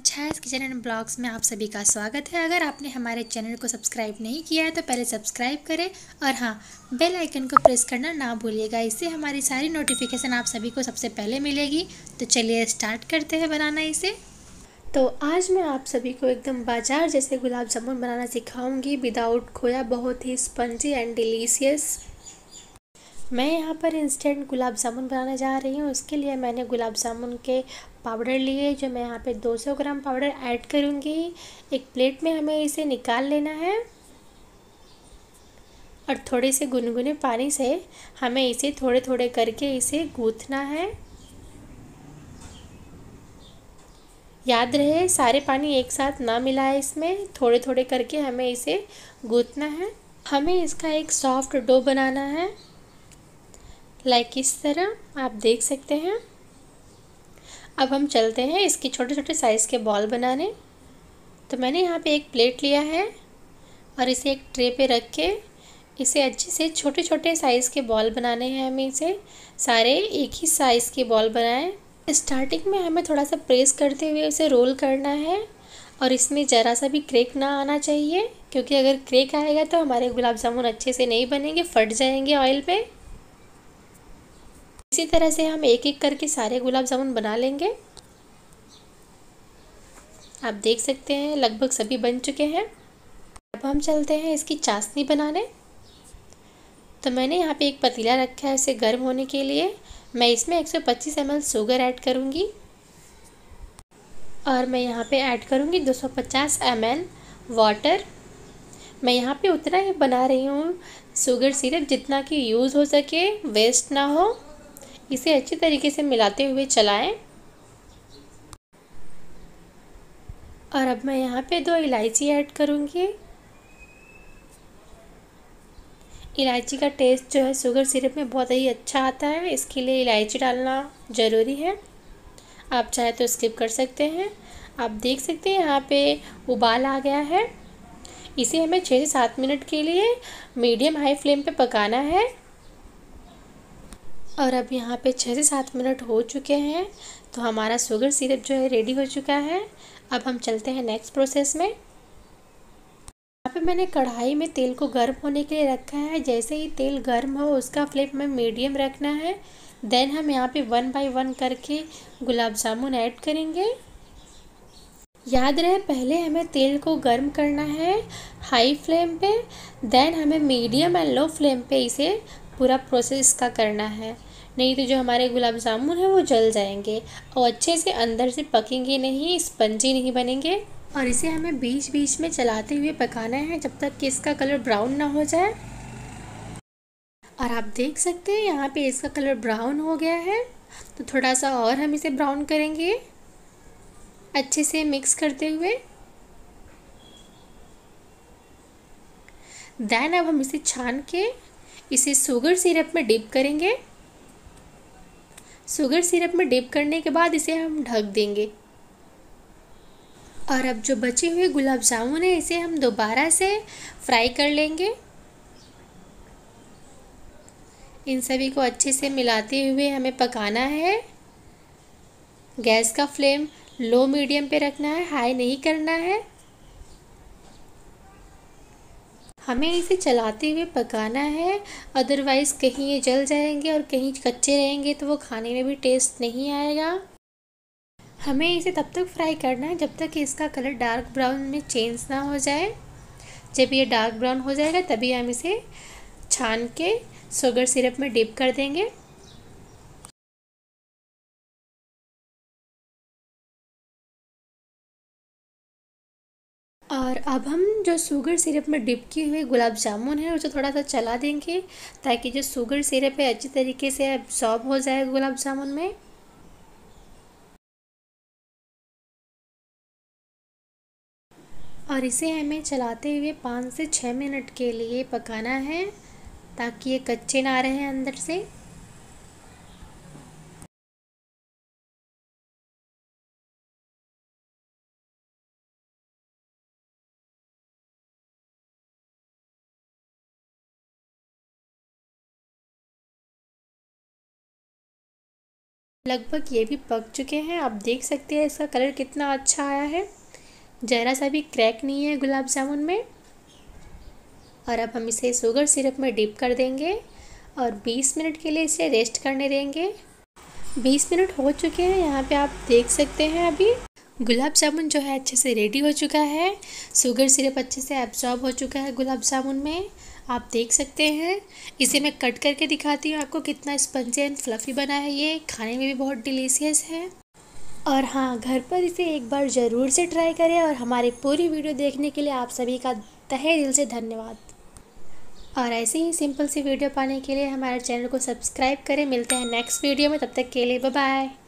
everyone Chhaya's kitchen and blogs में आप सभी का स्वागत है अगर आपने हमारे चैनल को सब्सक्राइब नहीं किया है तो पहले सब्सक्राइब करें और हाँ बेल आइकन को प्रेस करना ना भूलिएगा इससे हमारी सारी नोटिफिकेशन आप सभी को सबसे पहले मिलेगी तो चलिए स्टार्ट करते हैं बनाना इसे तो आज मैं आप सभी को एकदम बाजार जैसे गुलाब जामुन बनाना सिखाऊँगी विदाउट खोया बहुत ही स्पंजी एंड डिलीशियस मैं यहाँ पर इंस्टेंट गुलाब जामुन बनाने जा रही हूँ उसके लिए मैंने गुलाब जामुन के पाउडर लिए जो मैं यहाँ पे 200 ग्राम पाउडर ऐड करूँगी एक प्लेट में हमें इसे निकाल लेना है और थोड़े से गुनगुने पानी से हमें इसे थोड़े थोड़े करके इसे गूँथना है याद रहे सारे पानी एक साथ ना मिलाए इसमें थोड़े थोड़े करके हमें इसे गूँथना है हमें इसका एक सॉफ्ट डो बनाना है लाइक इस तरह आप देख सकते हैं अब हम चलते हैं इसके छोटे छोटे साइज़ के बॉल बनाने तो मैंने यहाँ पे एक प्लेट लिया है और इसे एक ट्रे पे रख के इसे अच्छे से छोटे छोटे साइज़ के बॉल बनाने हैं हमें इसे सारे एक ही साइज़ के बॉल बनाएं स्टार्टिंग में हमें थोड़ा सा प्रेस करते हुए उसे रोल करना है और इसमें ज़रा सा भी क्रेक ना आना चाहिए क्योंकि अगर क्रेक आएगा तो हमारे गुलाब जामुन अच्छे से नहीं बनेंगे फट जाएंगे ऑयल पे इसी तरह से हम एक एक करके सारे गुलाब जामुन बना लेंगे आप देख सकते हैं लगभग सभी बन चुके हैं अब हम चलते हैं इसकी चाशनी बनाने तो मैंने यहाँ पे एक पतीला रखा है इसे गर्म होने के लिए मैं इसमें 125 सौ पच्चीस एम शुगर ऐड करूँगी और मैं यहाँ पे ऐड करूँगी 250 पचास वाटर मैं यहाँ पे उतना ही बना रही हूँ शुगर सिरप जितना कि यूज़ हो सके वेस्ट ना हो इसे अच्छे तरीके से मिलाते हुए चलाएं और अब मैं यहाँ पे दो इलायची ऐड करूँगी इलायची का टेस्ट जो है शुगर सिरप में बहुत ही अच्छा आता है इसके लिए इलायची डालना ज़रूरी है आप चाहे तो स्किप कर सकते हैं आप देख सकते हैं यहाँ पे उबाल आ गया है इसे हमें छः से सात मिनट के लिए मीडियम हाई फ्लेम पे पकाना है और अब यहाँ पे छः से सात मिनट हो चुके हैं तो हमारा शुगर सिरप जो है रेडी हो चुका है अब हम चलते हैं नेक्स्ट प्रोसेस में यहाँ पे मैंने कढ़ाई में तेल को गर्म होने के लिए रखा है जैसे ही तेल गर्म हो उसका फ्लेम हमें मीडियम रखना है देन हम यहाँ पे वन बाय वन करके गुलाब जामुन ऐड करेंगे याद रहे पहले हमें तेल को गर्म करना है हाई फ्लेम पे देन हमें मीडियम एंड लो फ्लेम पे इसे पूरा प्रोसेस इसका करना है नहीं तो जो हमारे गुलाब जामुन हैं वो जल जाएंगे और अच्छे से अंदर से पकेंगे नहीं स्पंजी नहीं बनेंगे और इसे हमें बीच बीच में चलाते हुए पकाना है जब तक कि इसका कलर ब्राउन ना हो जाए और आप देख सकते हैं यहाँ पे इसका कलर ब्राउन हो गया है तो थोड़ा सा और हम इसे ब्राउन करेंगे अच्छे से मिक्स करते हुए देन अब हम इसे छान के इसे शुगर सिरप में डिप करेंगे शुगर सिरप में डिप करने के बाद इसे हम ढक देंगे और अब जो बचे हुए गुलाब जामुन है इसे हम दोबारा से फ्राई कर लेंगे इन सभी को अच्छे से मिलाते हुए हमें पकाना है गैस का फ्लेम लो मीडियम पे रखना है हाई नहीं करना है हमें इसे चलाते हुए पकाना है अदरवाइज़ कहीं ये जल जाएंगे और कहीं कच्चे रहेंगे तो वो खाने में भी टेस्ट नहीं आएगा हमें इसे तब तक फ्राई करना है जब तक इसका कलर डार्क ब्राउन में चेंज ना हो जाए जब ये डार्क ब्राउन हो जाएगा तभी हम इसे छान के शुगर सिरप में डिप कर देंगे और अब हम जो शुगर सिरप में डिप किए हुए गुलाब जामुन है उसे थोड़ा सा चला देंगे ताकि जो शुगर सिरप है अच्छी तरीके से एब्जॉर्ब हो जाए गुलाब जामुन में और इसे हमें चलाते हुए पाँच से छः मिनट के लिए पकाना है ताकि ये कच्चे ना रहे अंदर से लगभग ये भी पक चुके हैं आप देख सकते हैं इसका कलर कितना अच्छा आया है ज़रा सा भी क्रैक नहीं है गुलाब जामुन में और अब हम इसे शुगर सिरप में डिप कर देंगे और 20 मिनट के लिए इसे रेस्ट करने देंगे 20 मिनट हो चुके हैं यहाँ पे आप देख सकते हैं अभी गुलाब जामुन जो है अच्छे से रेडी हो चुका है शुगर सिरप अच्छे से एब्जॉर्ब हो चुका है गुलाब जामुन में आप देख सकते हैं इसे मैं कट करके दिखाती हूँ आपको कितना स्पंजी एंड फ्लफ़ी बना है ये खाने में भी बहुत डिलीशियस है और हाँ घर पर इसे एक बार ज़रूर से ट्राई करें और हमारी पूरी वीडियो देखने के लिए आप सभी का तहे दिल से धन्यवाद और ऐसे ही सिंपल सी वीडियो पाने के लिए हमारे चैनल को सब्सक्राइब करें मिलते हैं नेक्स्ट वीडियो में तब तक के लिए बाय